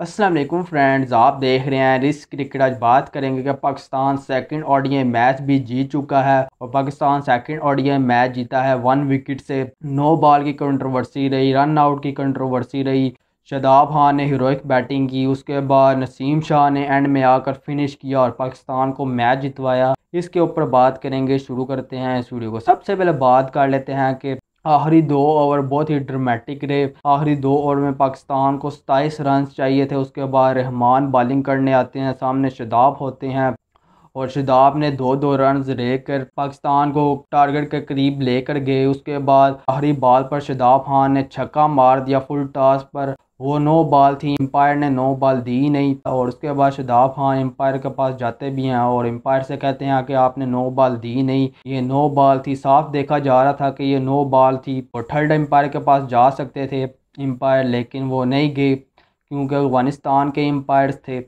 Aslam friends आप देख रहे हैं रिस्क क्रिकेट आज बात करेंगे कि पाकिस्तान सेकंड ओडीआई मैच भी जीत चुका है और पाकिस्तान सेकंड ओडीआई मैच जीता है वन विकेट से नो बॉल की कंट्रोवर्सी रही रन आउट की कंट्रोवर्सी रही शदाब खान ने हीरोइक बैटिंग की उसके बाद नसीम शाह ने एंड में आकर फिनिश किया और पाकिस्तान को मैच जितवाया इसके ऊपर बात करेंगे शुरू करते हैं इस वीडियो को सबसे पहले बात कर लेते हैं कि आखिरी दो ओवर बहुत ही ड्रामेटिक रहे आखिरी दो ओवर में पाकिस्तान को सताईस रन चाहिए थे उसके बाद रहमान बॉलिंग करने आते हैं सामने शदाब होते हैं और शदाब ने दो दो रन कर पाकिस्तान को टारगेट के करीब लेकर गए उसके बाद आखिरी बॉल पर शदाब खान ने छक्का मार दिया फुल टॉस पर वो नो बॉल थी एम्पायर ने नो बॉल दी नहीं और उसके बाद शदाब खान एम्पायर के पास जाते भी हैं और एम्पायर से कहते हैं कि आपने नो बॉल दी नहीं ये नो बॉल थी साफ देखा जा रहा था कि ये नो बॉल थी और थर्ड एम्पायर के पास जा सकते थे एम्पायर लेकिन वो नहीं गए क्योंकि अफगानिस्तान के एम्पायर थे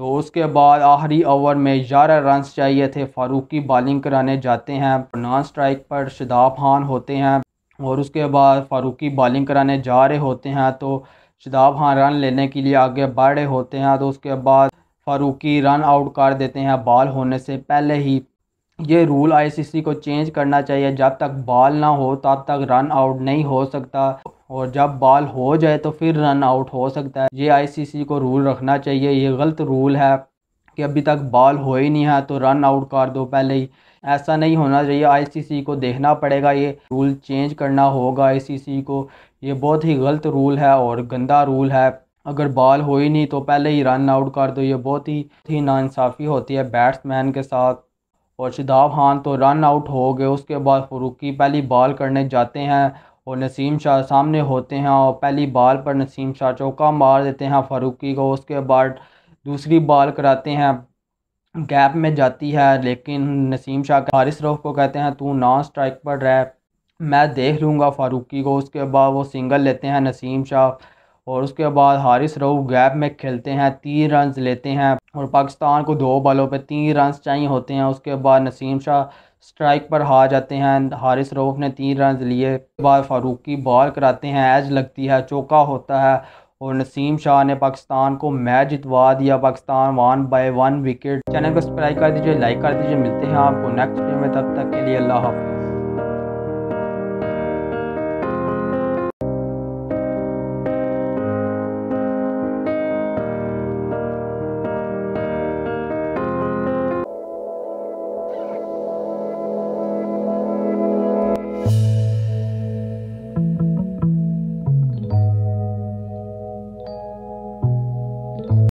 तो उसके बाद आखिरी ओवर में ग्यारह रन चाहिए थे फारूकी बॉलिंग कराने जाते हैं नॉन स्ट्राइक पर शदाब खान होते हैं और उसके बाद फारूकी बॉलिंग कराने जा रहे होते हैं तो शदाब खान रन लेने के लिए आगे बढ़ रहे होते हैं तो उसके बाद फारूकी रन आउट कर देते हैं बॉल होने से पहले ही ये रूल आईसीसी को चेंज करना चाहिए जब तक बॉल ना हो तब तक रन आउट नहीं हो सकता और जब बॉल हो जाए तो फिर रन आउट हो सकता है ये आईसीसी को रूल रखना चाहिए ये गलत रूल है कि अभी तक बॉल हो ही नहीं है तो रन आउट कर दो पहले ही ऐसा नहीं होना चाहिए आईसीसी को देखना पड़ेगा ये रूल चेंज करना होगा आईसीसी को ये बहुत ही गलत रूल है और गंदा रूल है अगर बॉल हो ही नहीं तो पहले ही रन आउट कर दो ये बहुत ही ही नाानसाफ़ी होती है बैट्समैन के साथ और शिदाब खान तो रन आउट हो गए उसके बाद फरूकी पहली बॉल करने जाते हैं और नसीम शाह सामने होते हैं और पहली बॉल पर नसीम शाह चौका मार देते हैं फारूकी को उसके बाद दूसरी बॉल कराते हैं गैप में जाती है लेकिन नसीम शाह हारिस रोफ को कहते हैं तू नॉन स्ट्राइक पर रह मैं देख लूँगा फारूकी को उसके बाद वो सिंगल लेते हैं नसीम शाह और उसके बाद हारिस रऊफ गैप में खेलते हैं तीन रन लेते हैं और पाकिस्तान को दो बॉलों पे तीन रन चाहिए होते हैं उसके बाद नसीम शाह स्ट्राइक पर हार जाते हैं हारिस रऊफ ने तीन रन लिए उसके बाद फारूकी बॉल कराते हैं एज लगती है चौका होता है और नसीम शाह ने पाकिस्तान को मैच जितवा दिया Pakistan one by one wicket channel को सब्सक्राइब कर दीजिए लाइक कर दीजिए मिलते हैं आपको नेक्स्ट वीडियो में तब तक के लिए अल्लाह हाफिज़